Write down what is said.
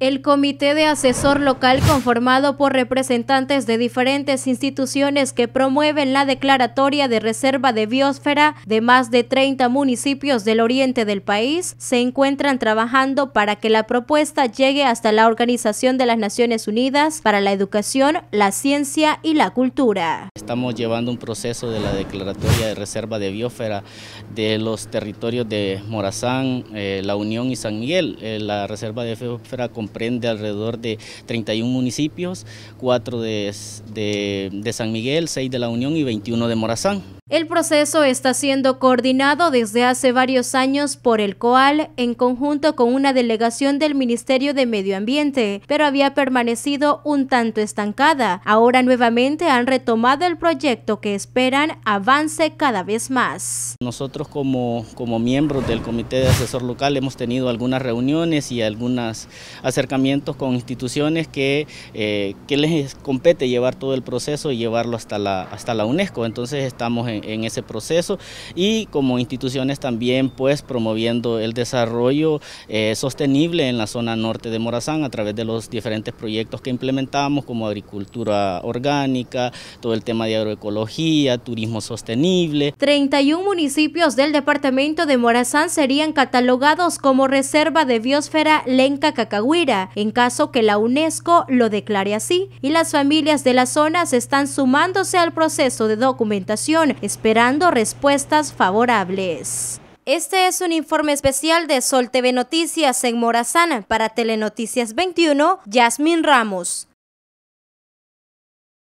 El Comité de Asesor Local, conformado por representantes de diferentes instituciones que promueven la declaratoria de reserva de Biósfera de más de 30 municipios del oriente del país, se encuentran trabajando para que la propuesta llegue hasta la Organización de las Naciones Unidas para la Educación, la Ciencia y la Cultura. Estamos llevando un proceso de la declaratoria de reserva de Biósfera de los territorios de Morazán, eh, La Unión y San Miguel. Eh, la reserva de biosfera comprende alrededor de 31 municipios, 4 de, de San Miguel, 6 de La Unión y 21 de Morazán. El proceso está siendo coordinado desde hace varios años por el COAL en conjunto con una delegación del Ministerio de Medio Ambiente, pero había permanecido un tanto estancada. Ahora nuevamente han retomado el proyecto que esperan avance cada vez más. Nosotros como, como miembros del Comité de Asesor Local hemos tenido algunas reuniones y algunos acercamientos con instituciones que, eh, que les compete llevar todo el proceso y llevarlo hasta la, hasta la UNESCO. Entonces estamos en en, ese proceso y como instituciones también pues promoviendo el desarrollo eh, sostenible en la zona norte de Morazán a través de los diferentes proyectos que implementamos como agricultura orgánica, todo el tema de agroecología, turismo sostenible. 31 municipios del departamento de Morazán serían catalogados como reserva de biosfera Lenca Cacahuira en caso que la UNESCO lo declare así y las familias de las zonas se están sumándose al proceso de documentación esperando respuestas favorables. Este es un informe especial de Sol TV Noticias en Morazán para Telenoticias 21, Yasmín Ramos.